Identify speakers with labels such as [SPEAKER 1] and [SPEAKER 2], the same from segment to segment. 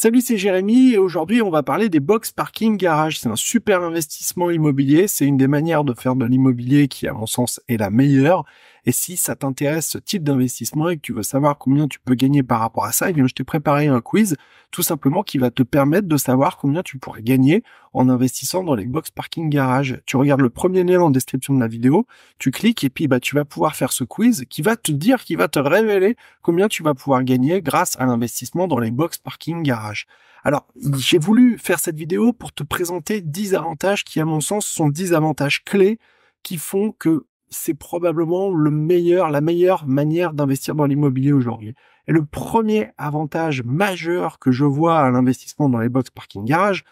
[SPEAKER 1] Salut, c'est Jérémy et aujourd'hui on va parler des box parking garage. C'est un super investissement immobilier, c'est une des manières de faire de l'immobilier qui à mon sens est la meilleure et si ça t'intéresse ce type d'investissement et que tu veux savoir combien tu peux gagner par rapport à ça, eh bien, je t'ai préparé un quiz tout simplement qui va te permettre de savoir combien tu pourrais gagner en investissant dans les box parking garage. Tu regardes le premier lien en description de la vidéo, tu cliques et puis bah, tu vas pouvoir faire ce quiz qui va te dire, qui va te révéler combien tu vas pouvoir gagner grâce à l'investissement dans les box parking garage. Alors, j'ai voulu faire cette vidéo pour te présenter 10 avantages qui, à mon sens, sont 10 avantages clés qui font que c'est probablement le meilleur, la meilleure manière d'investir dans l'immobilier aujourd'hui. Et le premier avantage majeur que je vois à l'investissement dans les box parking garage,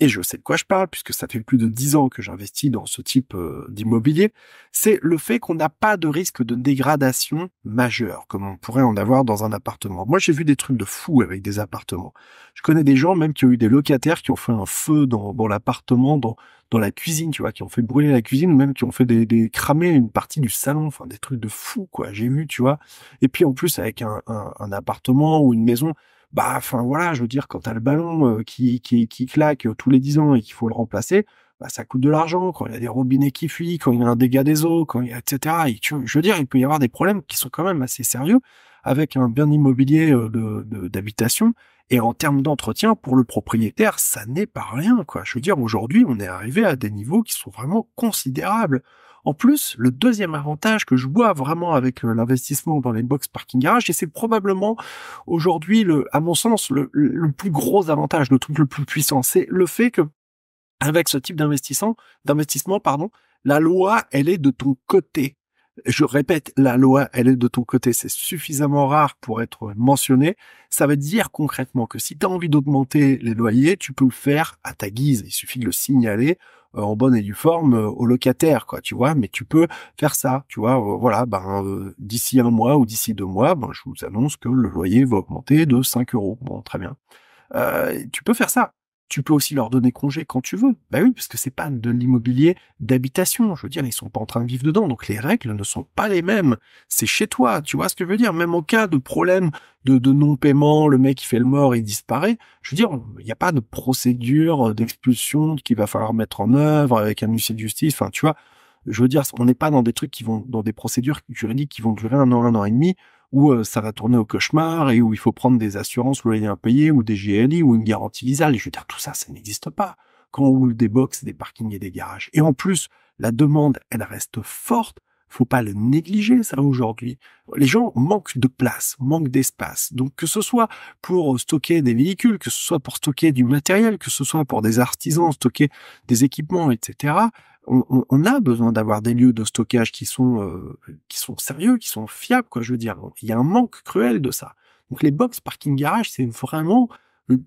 [SPEAKER 1] et je sais de quoi je parle, puisque ça fait plus de dix ans que j'investis dans ce type euh, d'immobilier, c'est le fait qu'on n'a pas de risque de dégradation majeure, comme on pourrait en avoir dans un appartement. Moi, j'ai vu des trucs de fous avec des appartements. Je connais des gens même qui ont eu des locataires qui ont fait un feu dans, l'appartement, dans, dans la cuisine, tu vois, qui ont fait brûler la cuisine, ou même qui ont fait des, cramer une partie du salon, enfin des trucs de fous, quoi. J'ai vu, tu vois. Et puis en plus avec un appartement ou une maison bah, enfin voilà, je veux dire, quand as le ballon euh, qui, qui, claque euh, tous les 10 ans et qu'il faut le remplacer, bah, ça coûte de l'argent. Quand il y a des robinets qui fuient, quand il y a un dégât des eaux, etc. je veux dire, il peut y avoir des problèmes qui sont quand même assez sérieux avec un bien immobilier euh, d'habitation. et en termes d'entretien, pour le propriétaire, ça n'est pas rien, quoi. Je veux dire, aujourd'hui, on est arrivé à des niveaux qui sont vraiment considérables. En plus, le deuxième avantage que je vois vraiment avec euh, l'investissement dans les box parking garage, et c'est probablement aujourd'hui, à mon sens, le, plus gros avantage, le truc le plus puissant, c'est le fait que avec ce type d'investissement, d'investissement, pardon, la loi, elle est de ton côté. Je répète, la loi, elle est de ton côté. C'est suffisamment rare pour être mentionné. Ça veut dire concrètement que si tu as envie d'augmenter les loyers, tu peux le faire à ta guise. Il suffit de le signaler euh, en bonne et due forme euh, au locataire, quoi, tu vois. Mais tu peux faire ça, tu vois. Euh, voilà, ben d'ici un mois ou d'ici deux mois, ben je vous annonce que le loyer va augmenter de 5 euros. Bon, très bien. tu peux faire ça tu peux aussi leur donner congé quand tu veux. Bah oui, parce que c'est pas de l'immobilier d'habitation. Je veux dire, ils sont pas en train de vivre dedans, donc les règles ne sont pas les mêmes. C'est chez toi, tu vois ce que je veux dire. Même au cas de problème de, de non-paiement, le mec qui fait le mort, il disparaît. Je veux dire, il n'y a pas de procédure d'expulsion qu'il va falloir mettre en œuvre avec un huissier de justice. Enfin, tu vois, je veux dire, on n'est pas dans des trucs qui vont, dans des procédures juridiques qui vont durer un an, un an et demi où euh, ça va tourner au cauchemar et où il faut prendre des assurances ou loyers impayés ou des GLI ou une garantie visale. Et je veux dire, tout ça, ça n'existe pas. Quand on ouvre des box, des parkings et des garages. Et en plus, la demande, elle reste forte faut pas le négliger ça aujourd'hui. Les gens manquent de place, manquent d'espace. Donc que ce soit pour stocker des véhicules, que ce soit pour stocker du matériel, que ce soit pour des artisans, stocker des équipements, etc. On, a besoin d'avoir des lieux de stockage qui sont euh, qui sont sérieux, qui sont fiables, quoi. Je veux dire, il y a un manque cruel de ça. Donc les box parking garage, c'est vraiment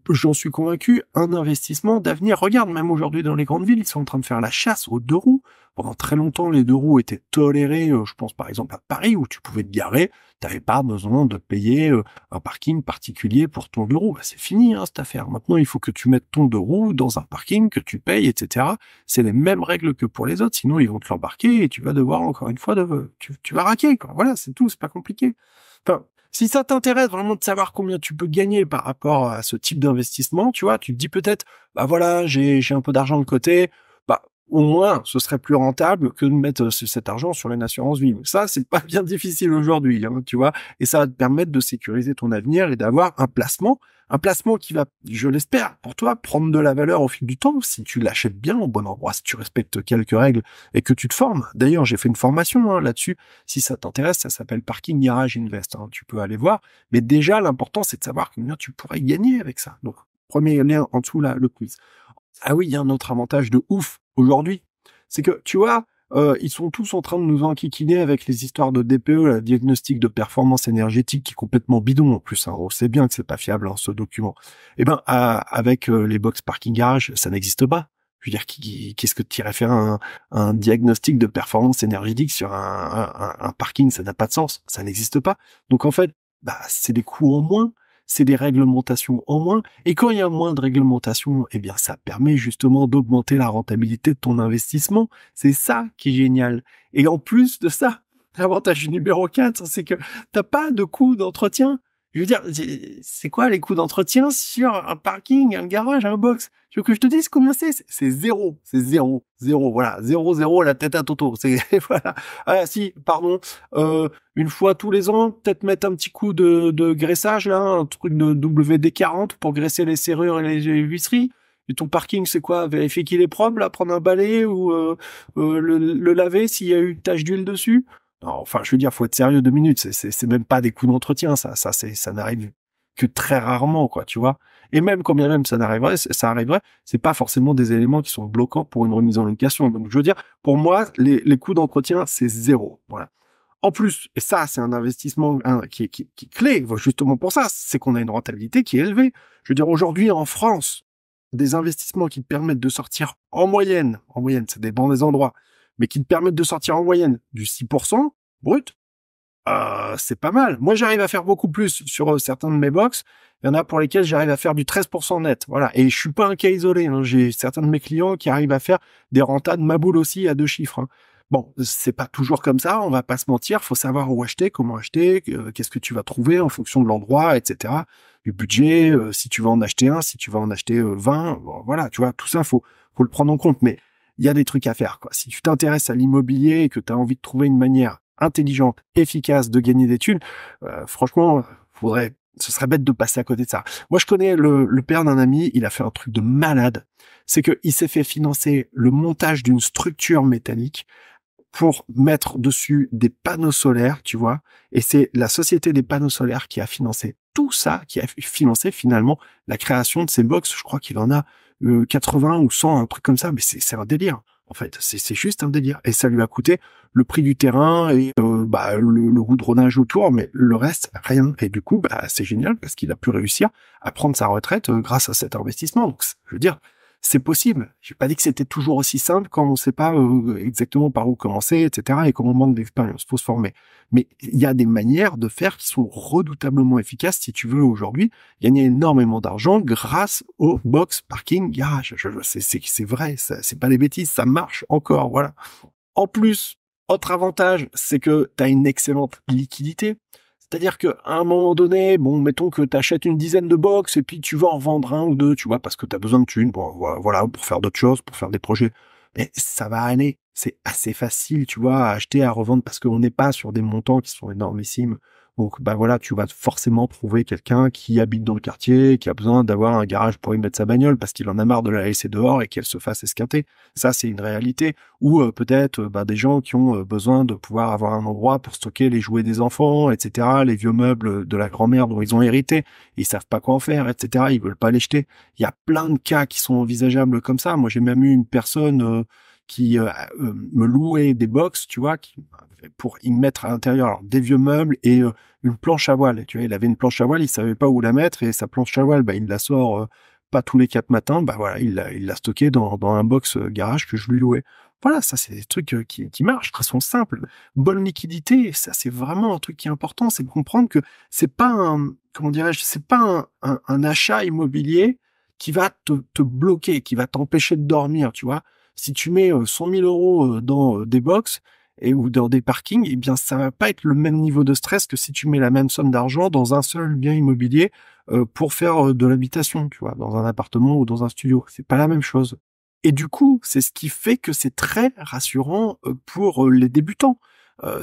[SPEAKER 1] j'en suis convaincu, un investissement d'avenir. Regarde, même aujourd'hui dans les grandes villes, ils sont en train de faire la chasse aux deux roues. Pendant très longtemps, les deux roues étaient tolérées, euh, je pense par exemple à Paris, où tu pouvais te garer, t'avais pas besoin de payer euh, un parking particulier pour ton deux roues. Bah, c'est fini hein, cette affaire. Maintenant, il faut que tu mettes ton deux roues dans un parking, que tu payes, etc. C'est les mêmes règles que pour les autres, sinon ils vont te l'embarquer et tu vas devoir encore une fois, tu, vas raquer. Voilà, c'est tout, c'est pas compliqué. Enfin, si ça t'intéresse vraiment de savoir combien tu peux gagner par rapport à ce type d'investissement, tu vois, tu te dis peut-être, bah voilà, j'ai un peu d'argent de côté, au moins, ce serait plus rentable que de mettre euh, cet argent sur une assurance vie. Ça, c'est pas bien difficile aujourd'hui, hein, tu vois. Et ça va te permettre de sécuriser ton avenir et d'avoir un placement, un placement qui va, je l'espère, pour toi, prendre de la valeur au fil du temps si tu l'achètes bien au bon endroit, si tu respectes quelques règles et que tu te formes. D'ailleurs, j'ai fait une formation hein, là-dessus. Si ça t'intéresse, ça s'appelle Parking Garage Invest. Hein. tu peux aller voir. Mais déjà, l'important, c'est de savoir combien tu pourrais gagner avec ça. Donc, premier lien en dessous là, le quiz. Ah oui, il y a un autre avantage de ouf aujourd'hui. C'est que, tu vois, euh, ils sont tous en train de nous enquiquiner avec les histoires de DPE, la diagnostic de performance énergétique qui est complètement bidon en plus. Hein. On bien que c'est pas fiable en hein, ce document. Eh ben, avec euh, les box parking garage, ça n'existe pas. Je veux dire, qu'est-ce que tu irais faire un, diagnostic de performance énergétique sur un, parking Ça n'a pas de sens, ça n'existe pas. Donc en fait, bah, c'est des coûts en moins c'est des réglementations en moins. Et quand il y a moins de réglementations, eh bien, ça permet justement d'augmenter la rentabilité de ton investissement. C'est ça qui est génial. Et en plus de ça, l'avantage numéro 4, c'est que t'as pas de coûts d'entretien. Je veux dire, c'est quoi les coûts d'entretien sur un parking, un garage, un box Tu veux que je te dise combien c'est C'est zéro, c'est zéro, zéro, voilà, zéro, zéro, la tête à Toto. C'est voilà. Ah si, pardon. Euh, une fois tous les ans, peut-être mettre un petit coup de, graissage un truc de WD40 pour graisser les serrures et les huisseries. Et ton parking, c'est quoi Vérifier qu'il est propre, là, prendre un balai ou euh, euh, le, le laver s'il y a eu une tache d'huile dessus. Enfin, je veux dire, faut être sérieux deux minutes. C'est même pas des coûts d'entretien, ça. Ça, ça n'arrive que très rarement, quoi, tu vois. Et même quand bien même ça n'arriverait, ça arriverait, c'est pas forcément des éléments qui sont bloquants pour une remise en location. Donc, je veux dire, pour moi, les, coûts d'entretien, c'est zéro. En plus, et ça, c'est un investissement hein, qui, est clé, justement pour ça, c'est qu'on a une rentabilité qui est élevée. Je veux dire, aujourd'hui, en France, des investissements qui permettent de sortir en moyenne, en moyenne, des dépend des endroits, mais qui te permettent de sortir en moyenne du 6% brut, euh, c'est pas mal. Moi, j'arrive à faire beaucoup plus sur euh, certains de mes box. Il y en a pour lesquels j'arrive à faire du 13% net. Voilà. Et je suis pas un cas isolé. Hein. J'ai certains de mes clients qui arrivent à faire des rentas de ma boule aussi à deux chiffres. Hein. Bon, c'est pas toujours comme ça. On va pas se mentir. Faut savoir où acheter, comment acheter, euh, qu'est-ce que tu vas trouver en fonction de l'endroit, etc. Du budget, euh, si tu vas en acheter un, si tu vas en acheter 20. voilà. Tu vois, tout ça, faut, faut le prendre en compte. Mais il y a des trucs à faire. Quoi. Si tu t'intéresses à l'immobilier et que tu as envie de trouver une manière intelligente, efficace de gagner des thunes, euh, franchement, faudrait, ce serait bête de passer à côté de ça. Moi, je connais le, le père d'un ami, il a fait un truc de malade. C'est qu'il s'est fait financer le montage d'une structure métallique pour mettre dessus des panneaux solaires, tu vois. Et c'est la société des panneaux solaires qui a financé tout ça, qui a financé finalement la création de ces box. Je crois qu'il en a 80 euh, ou 100, un truc comme ça, mais c'est un délire. En fait, c'est juste un délire. Et ça lui a coûté le prix du terrain et euh, bah, le, le goudronnage autour, mais le reste, rien. Et du coup, bah, c'est génial parce qu'il a pu réussir à prendre sa retraite euh, grâce à cet investissement. Donc, je veux dire, c'est possible. Je n'ai pas dit que c'était toujours aussi simple quand on ne sait pas euh, exactement par où commencer, etc. et comment on manque d'expérience, faut se former. Mais il y a des manières de faire qui sont redoutablement efficaces si tu veux aujourd'hui gagner énormément d'argent grâce au box parking garage. c'est vrai, n'est pas des bêtises, ça marche encore, voilà. En plus, autre avantage, c'est que tu as une excellente liquidité. C'est-à-dire qu'à un moment donné, bon, mettons que tu achètes une dizaine de box et puis tu vas en vendre un ou deux, tu vois, parce que tu as besoin de thunes, voilà, pour faire d'autres choses, pour faire des projets. Mais ça va aller. C'est assez facile, tu vois, à acheter, à revendre parce qu'on n'est pas sur des montants qui sont énormissimes. Donc bah voilà, tu vas forcément trouver quelqu'un qui habite dans le quartier, qui a besoin d'avoir un garage pour y mettre sa bagnole parce qu'il en a marre de la laisser dehors et qu'elle se fasse esquinter. Ça c'est une réalité. Ou euh, peut-être euh, bah, des gens qui ont euh, besoin de pouvoir avoir un endroit pour stocker les jouets des enfants, etc. Les vieux meubles de la grand-mère dont ils ont hérité, ils savent pas quoi en faire, etc. Ils veulent pas les jeter. Il y a plein de cas qui sont envisageables comme ça. Moi j'ai même eu une personne qui euh, euh, me louait des box, tu vois, pour y mettre à l'intérieur des vieux meubles et euh, une planche à voile. Tu vois, il avait une planche à voile, il savait pas où la mettre et sa planche à voile, bah, il la sort pas tous les quatre matins, bah voilà, il l'a, il stocké dans, un box garage que je lui louais. Voilà, ça c'est des trucs qui, marchent, de façon simple. Bonne liquidité, ça c'est vraiment un truc qui est important, c'est de comprendre que c'est pas un, comment dirais-je, c'est pas un, achat immobilier qui va te, te bloquer, qui va t'empêcher de dormir, tu vois. Si tu mets 100 euh, 000 euros euh, dans euh, des box et ou dans des parkings, eh bien, ça va pas être le même niveau de stress que si tu mets la même somme d'argent dans un seul bien immobilier pour faire de l'habitation, tu vois, dans un appartement ou dans un studio. C'est pas la même chose. Et du coup, c'est ce qui fait que c'est très rassurant pour les débutants.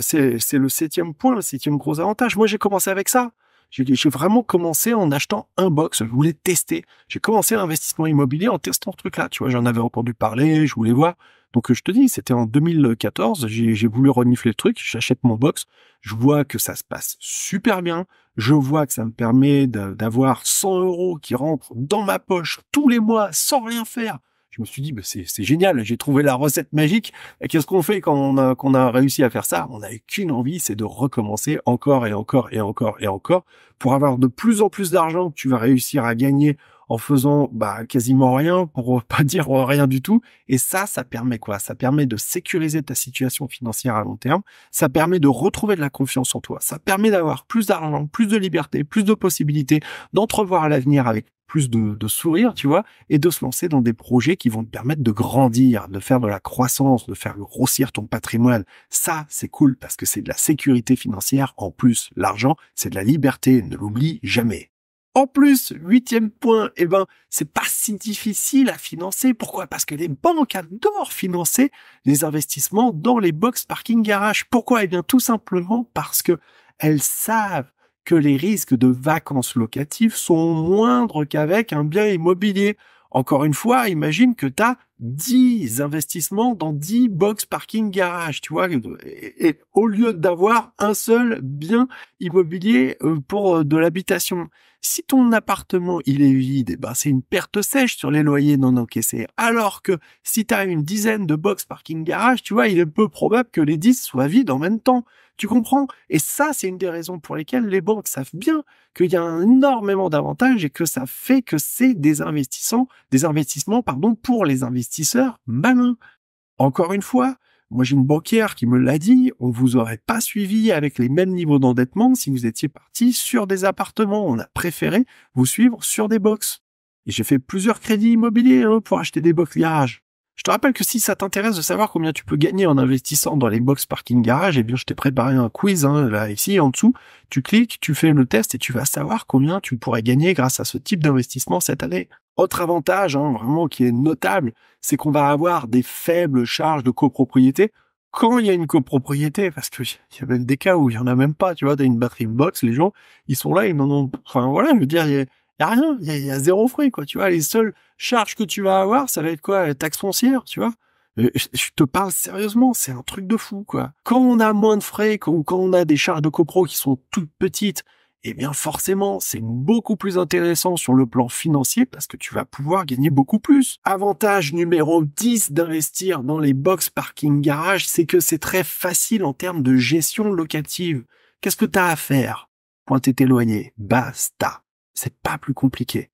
[SPEAKER 1] c'est le septième point, le septième gros avantage. Moi, j'ai commencé avec ça. J'ai vraiment commencé en achetant un box. Je voulais tester. J'ai commencé l'investissement immobilier en testant ce truc-là. Tu vois, j'en avais entendu parler, je voulais voir. Donc je te dis, c'était en 2014, j'ai voulu renifler le truc, j'achète mon box, je vois que ça se passe super bien, je vois que ça me permet d'avoir 100 euros qui rentrent dans ma poche tous les mois sans rien faire je me suis dit, bah, c'est génial, j'ai trouvé la recette magique. Qu'est-ce qu'on fait quand on a, a réussi à faire ça On n'a qu'une envie, c'est de recommencer encore et encore et encore et encore pour avoir de plus en plus d'argent tu vas réussir à gagner en faisant bah, quasiment rien, pour euh, pas dire euh, rien du tout. Et ça, ça permet quoi Ça permet de sécuriser ta situation financière à long terme, ça permet de retrouver de la confiance en toi, ça permet d'avoir plus d'argent, plus de liberté, plus de possibilités, d'entrevoir l'avenir avec plus de, de, sourire, tu vois, et de se lancer dans des projets qui vont te permettre de grandir, de faire de la croissance, de faire grossir ton patrimoine. Ça, c'est cool parce que c'est de la sécurité financière en plus. L'argent, c'est de la liberté, ne l'oublie jamais. En plus, huitième point, eh ben, c'est pas si difficile à financer. Pourquoi? Parce que les banques adorent financer les investissements dans les box parking garage. Pourquoi? Eh bien, tout simplement parce que elles savent que les risques de vacances locatives sont moindres qu'avec un bien immobilier. Encore une fois, imagine que tu as 10 investissements dans 10 box parking garage, tu vois, et au lieu d'avoir un seul bien immobilier euh, pour euh, de l'habitation. Si ton appartement, il est vide, eh ben, c'est une perte sèche sur les loyers non encaissés. Alors que si tu as une dizaine de box parking garage, tu vois, il est peu probable que les dix soient vides en même temps. Tu comprends Et ça, c'est une des raisons pour lesquelles les banques savent bien qu'il y a énormément d'avantages et que ça fait que c'est des investissements, des investissements pardon, pour les investisseurs malins. Encore une fois, moi, j'ai une banquière qui me l'a dit, on vous aurait pas suivi avec les mêmes niveaux d'endettement si vous étiez parti sur des appartements. On a préféré vous suivre sur des box. Et j'ai fait plusieurs crédits immobiliers hein, pour acheter des box garage. Je te rappelle que si ça t'intéresse de savoir combien tu peux gagner en investissant dans les box parking garage, et eh bien, je t'ai préparé un quiz, hein, là, ici, en dessous. Tu cliques, tu fais le test et tu vas savoir combien tu pourrais gagner grâce à ce type d'investissement cette année. Autre avantage, hein, vraiment qui est notable, c'est qu'on va avoir des faibles charges de copropriété quand il y a une copropriété, parce que il y a même des cas où il y en a même pas, tu vois, t'as une batterie box, les gens, ils sont là, ils n'en ont, enfin voilà, je veux dire, il y, a, rien, il y a, zéro frais, quoi, tu vois, les seules charges que tu vas avoir, ça va être quoi, la taxe foncière, tu vois. Euh, je te parle sérieusement, c'est un truc de fou, quoi. Quand on a moins de frais, quand on a des charges de copro qui sont toutes petites, eh bien forcément, c'est beaucoup plus intéressant sur le plan financier parce que tu vas pouvoir gagner beaucoup plus. Avantage numéro 10 d'investir dans les box parking garage, c'est que c'est très facile en termes de gestion locative. Qu'est-ce que tu as à faire Pointer tes loyers, basta. C'est pas plus compliqué.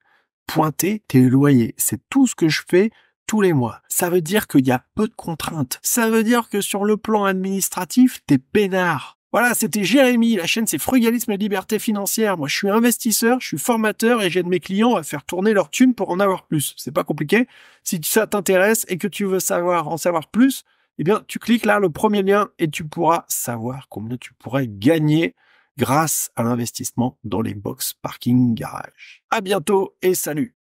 [SPEAKER 1] Pointer tes loyers, c'est tout ce que je fais tous les mois. Ça veut dire qu'il y a peu de contraintes. Ça veut dire que sur le plan administratif, t'es peinard. Voilà, c'était Jérémy. La chaîne, c'est Frugalisme et Liberté Financière. Moi, je suis investisseur, je suis formateur et j'aide mes clients à faire tourner leur thune pour en avoir plus. C'est pas compliqué. Si ça t'intéresse et que tu veux savoir, en savoir plus, eh bien, tu cliques là, le premier lien, et tu pourras savoir combien tu pourrais gagner grâce à l'investissement dans les box parking garage. À bientôt et salut!